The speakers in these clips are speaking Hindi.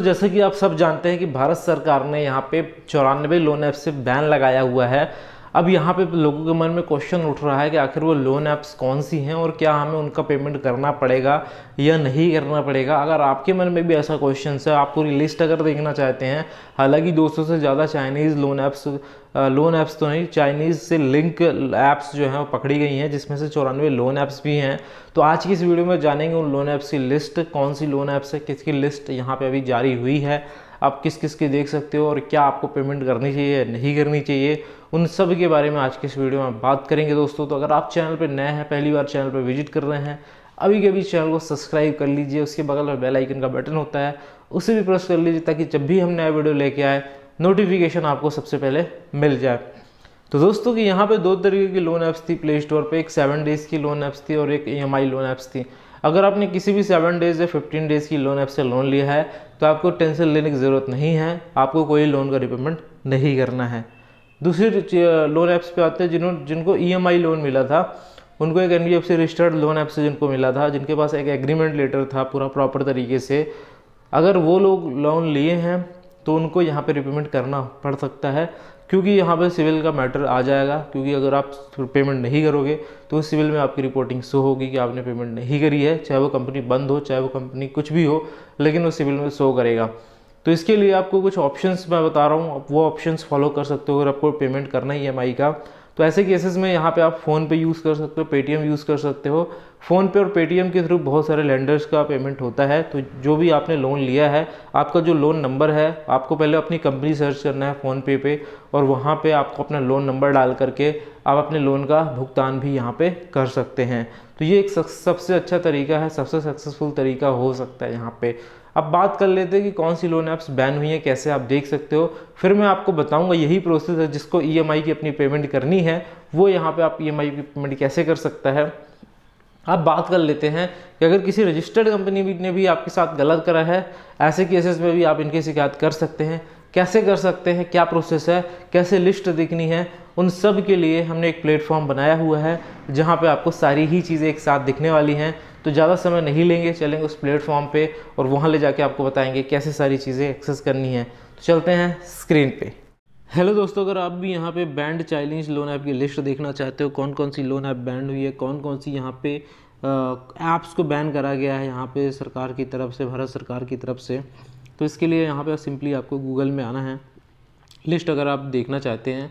तो जैसे कि आप सब जानते हैं कि भारत सरकार ने यहाँ पे चौरानवे लोन ऐप से बैन लगाया हुआ है अब यहाँ पे लोगों के मन में क्वेश्चन उठ रहा है कि आखिर वो लोन ऐप्स कौन सी हैं और क्या हमें उनका पेमेंट करना पड़ेगा या नहीं करना पड़ेगा अगर आपके मन में भी ऐसा क्वेश्चन है आप पूरी लिस्ट अगर देखना चाहते हैं हालांकि 200 से ज़्यादा Chinese loan apps loan apps तो नहीं चाइनीज़ से लिंक ऐप्स जो हैं वो पकड़ी गई हैं जिसमें से चौरानवे लोन ऐप्स भी हैं तो आज की इस वीडियो में जानेंगे उन लोन ऐप्स की लिस्ट कौन सी लोन ऐप्स है किसकी लिस्ट यहाँ पर अभी जारी हुई है आप किस किस के देख सकते हो और क्या आपको पेमेंट करनी चाहिए या नहीं करनी चाहिए उन सब के बारे में आज के इस वीडियो में बात करेंगे दोस्तों तो अगर आप चैनल पर नए हैं पहली बार चैनल पर विजिट कर रहे हैं अभी के अभी चैनल को सब्सक्राइब कर लीजिए उसके बगल में बेल आइकन का बटन होता है उसे भी प्रेस कर लीजिए ताकि जब भी हम नया वीडियो लेके आए नोटिफिकेशन आपको सबसे पहले मिल जाए तो दोस्तों कि यहाँ पे दो तरीके की लोन ऐप्स थी प्ले स्टोर पे एक सेवन डेज़ की लोन ऐप्स थी और एक ई लोन ऐप्स थी अगर आपने किसी भी सेवन डेज़ या फिफ्टीन डेज़ की लोन ऐप से लोन लिया है तो आपको टेंशन लेने की ज़रूरत नहीं है आपको कोई लोन का रिपेमेंट नहीं करना है दूसरी लोन ऐप्स पे आते हैं जिन्होंने जिनको ई e लोन मिला था उनको एक एन से रजिस्टर्ड लोन ऐप से जिनको मिला था जिनके पास एक एग्रीमेंट लेटर था पूरा प्रॉपर तरीके से अगर वो लोग लोन लिए हैं तो उनको यहाँ पे रिपेमेंट करना पड़ सकता है क्योंकि यहाँ पे सिविल का मैटर आ जाएगा क्योंकि अगर आप पेमेंट नहीं करोगे तो उस सिविल में आपकी रिपोर्टिंग शो होगी कि आपने पेमेंट नहीं करी है चाहे वो कंपनी बंद हो चाहे वो कंपनी कुछ भी हो लेकिन वो सिविल में शो करेगा तो इसके लिए आपको कुछ ऑप्शंस मैं बता रहा हूँ वो ऑप्शंस फॉलो कर सकते हो अगर आपको पेमेंट करना है ई e का तो ऐसे केसेस में यहाँ पे आप फ़ोन पे यूज़ कर सकते हो पेटीएम यूज़ कर सकते हो फ़ोन पे और पेटीएम के थ्रू बहुत सारे लेंडर्स का पेमेंट होता है तो जो भी आपने लोन लिया है आपका जो लोन नंबर है आपको पहले अपनी कंपनी सर्च करना है फ़ोन पे पे और वहाँ पे आपको अपना लोन नंबर डाल करके आप अपने लोन का भुगतान भी यहाँ पे कर सकते हैं तो ये एक सबसे अच्छा तरीका है सबसे सक्सेसफुल तरीका हो सकता है यहाँ पे अब बात कर लेते हैं कि कौन सी लोन ऐप्स बैन हुई हैं कैसे आप देख सकते हो फिर मैं आपको बताऊंगा यही प्रोसेस है जिसको ई e की अपनी पेमेंट करनी है वो यहाँ पर आप ई e की पेमेंट कैसे कर सकता है अब बात कर लेते हैं कि अगर किसी रजिस्टर्ड कंपनी ने भी आपके साथ गलत करा है ऐसे केसेस में भी आप इनकी शिकायत कर सकते हैं कैसे कर सकते हैं क्या प्रोसेस है कैसे लिस्ट दिखनी है उन सब के लिए हमने एक प्लेटफॉर्म बनाया हुआ है जहाँ पे आपको सारी ही चीज़ें एक साथ दिखने वाली हैं तो ज़्यादा समय नहीं लेंगे चलेंगे उस प्लेटफॉर्म पे और वहाँ ले जाके आपको बताएंगे कैसे सारी चीज़ें एक्सेस करनी है तो चलते हैं स्क्रीन पे हेलो दोस्तों अगर आप भी यहाँ पे बैंड चैलेंज लोन ऐप की लिस्ट देखना चाहते हो कौन कौन सी लोन ऐप बैंड हुई है कौन कौन सी यहाँ पे ऐप्स को बैन करा गया है यहाँ पे सरकार की तरफ से भारत सरकार की तरफ से तो इसके लिए यहाँ पर सिंपली आपको गूगल में आना है लिस्ट अगर आप देखना चाहते हैं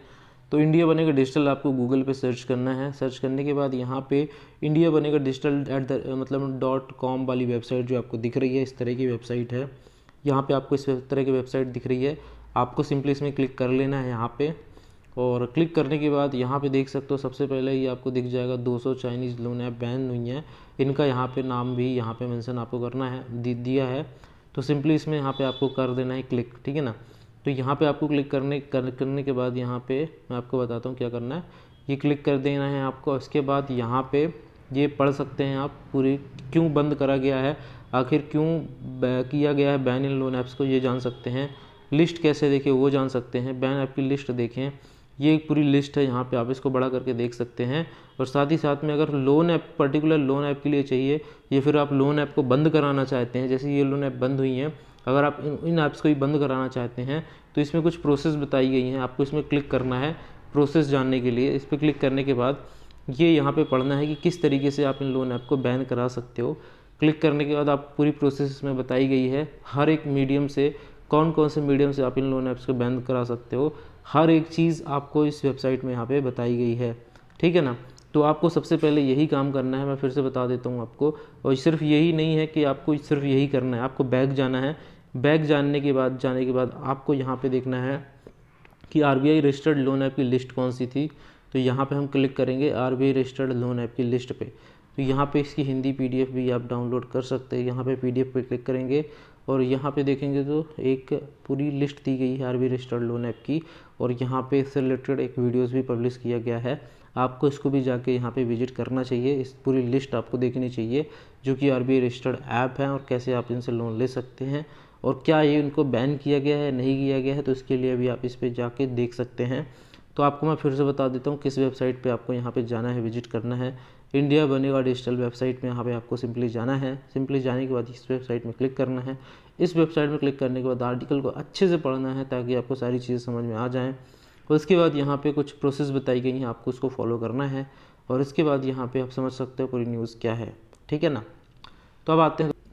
तो इंडिया बनेगा डिजिटल आपको गूगल पे सर्च करना है सर्च करने के बाद यहाँ पे इंडिया बनेगा डिजिटल एट द मतलब डॉट कॉम वाली वेबसाइट जो आपको दिख रही है इस तरह की वेबसाइट है यहाँ पे आपको इस तरह की वेबसाइट दिख रही है आपको सिंपली इसमें क्लिक कर लेना है यहाँ पे और क्लिक करने के बाद यहाँ पे देख सकते हो सबसे पहले ये आपको दिख जाएगा 200 चाइनीज़ लोन ऐप बैन हुई हैं इनका यहाँ पे नाम भी यहाँ पे मेंशन आपको करना है दिया है तो सिंपली इसमें यहाँ पे आपको कर देना है क्लिक ठीक है ना तो यहाँ पे आपको क्लिक करने कर, करने के बाद यहाँ पे मैं आपको बताता हूँ क्या करना है ये क्लिक कर देना है आपको उसके बाद यहाँ पे ये पढ़ सकते हैं आप पूरी क्यों बंद करा गया है आखिर क्यों किया गया है बैन इन लोन ऐप्स को ये जान सकते हैं लिस्ट कैसे देखें वो जान सकते हैं बैन ऐप की लिस्ट देखें ये एक पूरी लिस्ट है यहाँ पे आप इसको बड़ा करके देख सकते हैं और साथ ही साथ में अगर loan app particular loan app के लिए चाहिए या फिर आप लोन ऐप को बंद कराना चाहते हैं जैसे ये लोन ऐप बंद हुई हैं अगर आप इन ऐप्स को भी बंद कराना चाहते हैं तो इसमें कुछ प्रोसेस बताई गई हैं आपको इसमें क्लिक करना है प्रोसेस जानने के लिए इस पर क्लिक करने के बाद ये यहाँ पर पढ़ना है कि किस तरीके से आप इन लोन ऐप को बैन करा सकते हो क्लिक करने के बाद आप पूरी प्रोसेस इसमें बताई गई है हर एक मीडियम से कौन कौन से मीडियम से आप इन लोन ऐप्स को बैन करा सकते हो हर एक चीज़ आपको इस वेबसाइट में यहाँ पे बताई गई है ठीक है ना तो आपको सबसे पहले यही काम करना है मैं फिर से बता देता हूँ आपको और सिर्फ यही नहीं है कि आपको सिर्फ यही करना है आपको बैग जाना है बैग जानने के बाद जाने के बाद आपको यहाँ पे देखना है कि आर रजिस्टर्ड लोन ऐप की लिस्ट कौन सी थी तो यहाँ पे हम क्लिक करेंगे आर रजिस्टर्ड लोन ऐप की लिस्ट पे तो यहाँ पे इसकी हिंदी पीडीएफ भी आप डाउनलोड कर सकते हैं यहाँ पे पीडीएफ पे क्लिक करेंगे और यहाँ पे देखेंगे तो एक पूरी लिस्ट दी गई है R B registered loan app की और यहाँ पे इससे रिलेटेड एक वीडियोस भी पब्लिश किया गया है आपको इसको भी जाके यहाँ पे विजिट करना चाहिए इस पूरी लिस्ट आपको देखनी चाहिए जो कि आर बी रजिस्टर्ड ऐप है और कैसे आप इनसे लोन ले सकते हैं और क्या ये उनको बैन किया गया है नहीं किया गया है तो इसके लिए भी आप इस पर जाके देख सकते हैं तो आपको मैं फिर से बता देता हूँ किस वेबसाइट पे आपको यहाँ पे जाना है विजिट करना है इंडिया बनेगा डिजिटल वेबसाइट में यहाँ पे आपको सिंपली जाना है सिंपली जाने के बाद इस वेबसाइट में क्लिक करना है इस वेबसाइट में क्लिक करने के बाद आर्टिकल को अच्छे से पढ़ना है ताकि आपको सारी चीज़ें समझ में आ जाएँ और उसके बाद यहाँ पे कुछ प्रोसेस बताई गई हैं आपको उसको फॉलो करना है और इसके बाद यहाँ पे आप समझ सकते हो पूरी न्यूज़ क्या है ठीक है ना तो अब आते हैं